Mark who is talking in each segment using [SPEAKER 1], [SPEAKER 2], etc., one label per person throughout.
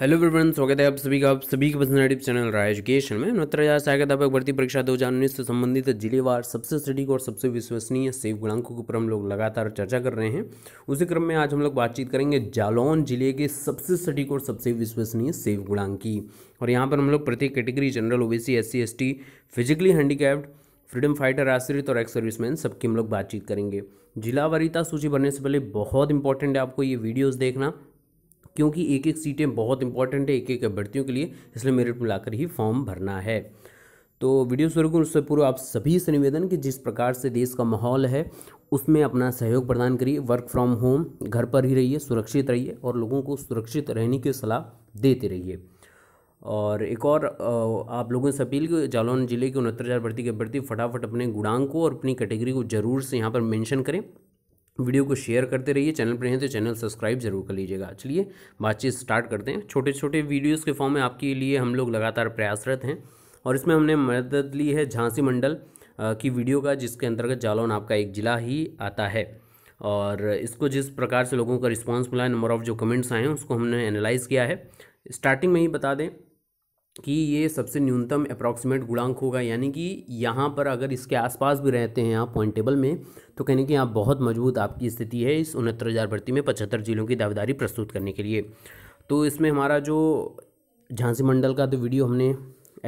[SPEAKER 1] hello friends स्वागत है आप सभी का आप सभी के पसंद टिप चैनल राय एजुकेशन में उनहत्तर हज़ार सहायक भर्ती परीक्षा दो हज़ार उन्नीस से संबंधित जिलेवार सबसे सटीक और सबसे विश्वसनीय सेव गुणांकों के ऊपर हम लोग लगातार चर्चा कर रहे हैं उसी क्रम में आज हम लोग बातचीत करेंगे जालौन जिले के सबसे सटीक और सबसे विश्वसनीय सेव गुणांक की और यहाँ पर हम लोग प्रत्येक category general O B C S C S T physically handicapped freedom fighter आश्रित और एक्स सर्विसमैन सबकी हम लोग बातचीत करेंगे जिला वरीता सूची भरने से पहले बहुत इंपॉर्टेंट है आपको ये वीडियोस देखना क्योंकि एक एक सीटें बहुत इंपॉर्टेंट है एक एक अभ्यर्थियों के लिए इसलिए मेरिट लाकर ही फॉर्म भरना है तो वीडियो शुरू करूँ उससे पूर्व आप सभी से निवेदन कि जिस प्रकार से देश का माहौल है उसमें अपना सहयोग प्रदान करिए वर्क फ्रॉम होम घर पर ही रहिए सुरक्षित रहिए और लोगों को सुरक्षित रहने की सलाह देते रहिए और एक और आप लोगों से अपील कि जालौन जिले के उनहत्तर हज़ार भर्ती के भर्ती फटाफट अपने गुणांक को और अपनी कैटेगरी को जरूर से यहाँ पर मेंशन करें वीडियो को शेयर करते रहिए चैनल पर हैं तो चैनल सब्सक्राइब जरूर कर लीजिएगा चलिए बातचीत स्टार्ट करते हैं छोटे छोटे वीडियोस के फॉर्म में आपके लिए हम लोग लगातार प्रयासरत हैं और इसमें हमने मदद ली है झांसी मंडल की वीडियो का जिसके अंतर्गत जालौन आपका एक ज़िला ही आता है और इसको जिस प्रकार से लोगों का रिस्पॉन्स मिला है नंबर ऑफ़ जो कमेंट्स आए हैं उसको हमने एनालाइज़ किया है स्टार्टिंग में ही बता दें कि ये सबसे न्यूनतम अप्रॉक्सीमेट गुणांक होगा यानी कि यहाँ पर अगर इसके आसपास भी रहते हैं आप पॉइंट टेबल में तो कहने की यहाँ बहुत मजबूत आपकी स्थिति है इस उनहत्तर हज़ार भर्ती में पचहत्तर जिलों की दावेदारी प्रस्तुत करने के लिए तो इसमें हमारा जो झांसी मंडल का तो वीडियो हमने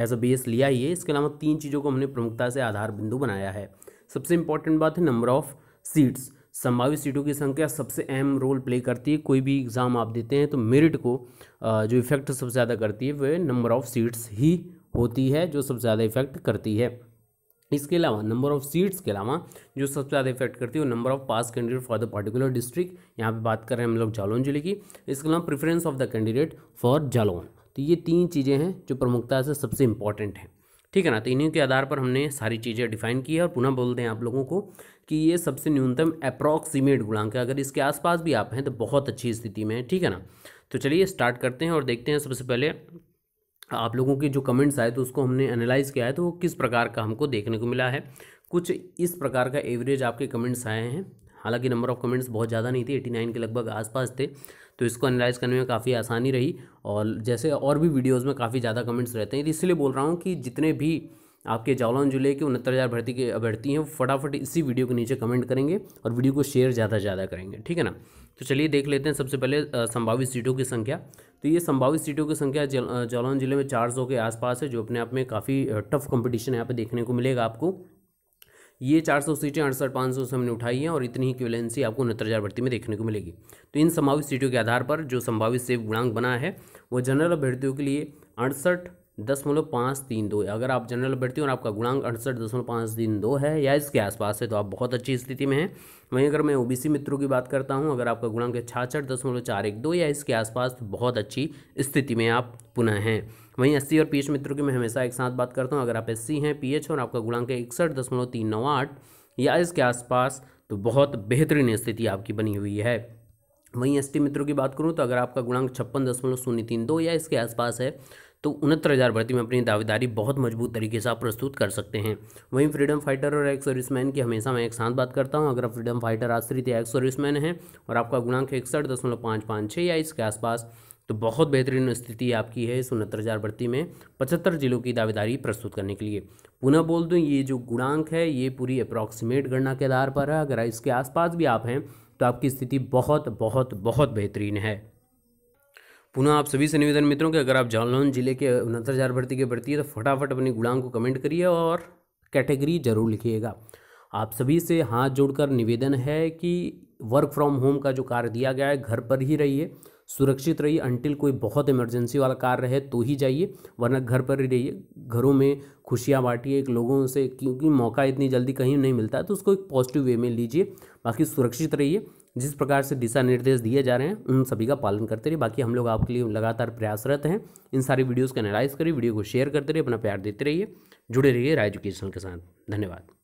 [SPEAKER 1] एज अ बेस लिया ही है इसके अलावा तीन चीज़ों को हमने प्रमुखता से आधार बिंदु बनाया है सबसे इम्पॉर्टेंट बात है नंबर ऑफ़ सीट्स संभावित सीटों की संख्या सबसे अहम रोल प्ले करती है कोई भी एग्ज़ाम आप देते हैं तो मेरिट को जो इफ़ेक्ट सबसे ज़्यादा करती है वह नंबर ऑफ़ सीट्स ही होती है जो सबसे ज़्यादा इफ़ेक्ट करती है इसके अलावा नंबर ऑफ़ सीट्स के अलावा जो सबसे ज़्यादा इफेक्ट करती है वो number of pass candidate for the particular district यहाँ पे बात कर रहे हैं हम लोग जालौन जिले की इसके अलावा preference of the candidate for Jalaun तो ये तीन चीज़ें हैं जो प्रमुखता से सबसे इंपॉर्टेंट हैं ठीक है ना तो इन्हीं के आधार पर हमने सारी चीज़ें डिफाइन की है और पुनः बोल दें आप लोगों को कि ये सबसे न्यूनतम अप्रॉक्सीमेट गुणांक है अगर इसके आसपास भी आप हैं तो बहुत अच्छी स्थिति में है ठीक है ना तो चलिए स्टार्ट करते हैं और देखते हैं सबसे पहले आप लोगों के जो कमेंट्स आए तो उसको हमने एनालाइज़ किया है तो वो किस प्रकार का हमको देखने को मिला है कुछ इस प्रकार का एवरेज आपके कमेंट्स आए हैं हालांकि नंबर ऑफ कमेंट्स बहुत ज़्यादा नहीं थे एटी नाइन के लगभग आसपास थे तो इसको एनालाइज करने में काफ़ी आसानी रही और जैसे और भी वीडियोज़ में काफ़ी ज़्यादा कमेंट्स रहते हैं इसलिए बोल रहा हूँ कि जितने भी आपके जालौन जिले के उनहत्तर हज़ार भर्ती के भर्ती हैं फटाफट इसी वीडियो के नीचे कमेंट करेंगे और वीडियो को शेयर ज़्यादा से ज़्यादा करेंगे ठीक है ना तो चलिए देख लेते हैं सबसे पहले संभावित सीटों की संख्या तो ये संभावित सीटों की संख्या जालौन जिले में चार सौ के आसपास है जो अपने आप में काफ़ी टफ कंपटीशन यहाँ पर देखने को मिलेगा आपको ये चार सौ सीटें अड़सठ पाँच सौ से हमने उठाई हैं और इतनी ही क्यूलेंसी आपको उनहत्तर हज़ार भर्ती में देखने को मिलेगी तो इन संभावित सीटों के आधार पर जो संभावित सेव गुणांक बना है वो जनरल अभ्यर्थियों के लिए अड़सठ दशमलव पाँच तीन दो अगर आप जनरल अभ्यर्थी और आपका गुणांक अड़सठ दशमलव पाँच तीन दो है या इसके आसपास है तो आप बहुत अच्छी स्थिति में हैं वहीं अगर मैं ओबीसी मित्रों की बात करता हूं अगर आपका गुणांक है छाछठ दशमलव चार एक दो या इसके आसपास तो बहुत अच्छी स्थिति में आप पुनः हैं वहीं एस और पी मित्रों की मैं हमेशा एक साथ बात करता हूँ अगर आप एस हैं पी और आपका गुणांक है इकसठ दशमलव तीन नौ आठ या इसके आसपास तो बहुत बेहतरीन स्थिति आपकी बनी हुई है वहीं एस मित्रों की बात करूँ तो अगर आपका गुणांक छप्पन दशमलव शून्य तीन दो या इसके आसपास है तो उनहत्तर हज़ार भर्ती में अपनी दावेदारी बहुत मजबूत तरीके से आप प्रस्तुत कर सकते हैं वहीं फ्रीडम फाइटर और एक्स सर्विसमैन की हमेशा मैं एक साथ बात करता हूं अगर आप फ्रीडम फाइटर आश्रित या एक्स सर्विसमैन हैं और आपका गुणांक इकसठ दशमलव पाँच पाँच छः या इसके आसपास तो बहुत बेहतरीन स्थिति आपकी है इस उनहत्तर हज़ार भर्ती में पचहत्तर जिलों की दावेदारी प्रस्तुत करने के लिए पुनः बोल दूँ ये जो गुणांक है ये पूरी अप्रॉक्सीमेट गणना के आधार पर है अगर इसके आसपास भी आप हैं तो आपकी स्थिति बहुत बहुत बहुत बेहतरीन है पुनः आप सभी से निवेदन मित्रों के अगर आप जालौन जिले के उनहत्तर हज़ार भर्ती के भर्ती है तो फटाफट अपने गुणांक को कमेंट करिए और कैटेगरी जरूर लिखिएगा आप सभी से हाथ जोड़कर निवेदन है कि वर्क फ्रॉम होम का जो कार्य दिया गया है घर पर ही रहिए सुरक्षित रहिए अनटिल कोई बहुत इमरजेंसी वाला कार्य है तो ही जाइए वरना घर पर ही रहिए घरों में खुशियाँ बांटिए एक लोगों से क्योंकि मौका इतनी जल्दी कहीं नहीं मिलता है तो उसको एक पॉजिटिव वे में लीजिए बाकी सुरक्षित रहिए जिस प्रकार से दिशा निर्देश दिए जा रहे हैं उन सभी का पालन करते रहिए बाकी हम लोग आपके लिए लगातार प्रयासरत हैं इन सारी वीडियोज़ को एनालाइज करिए वीडियो को शेयर करते रहिए अपना प्यार देते रहिए जुड़े रहिए राय एजुकेशन के साथ धन्यवाद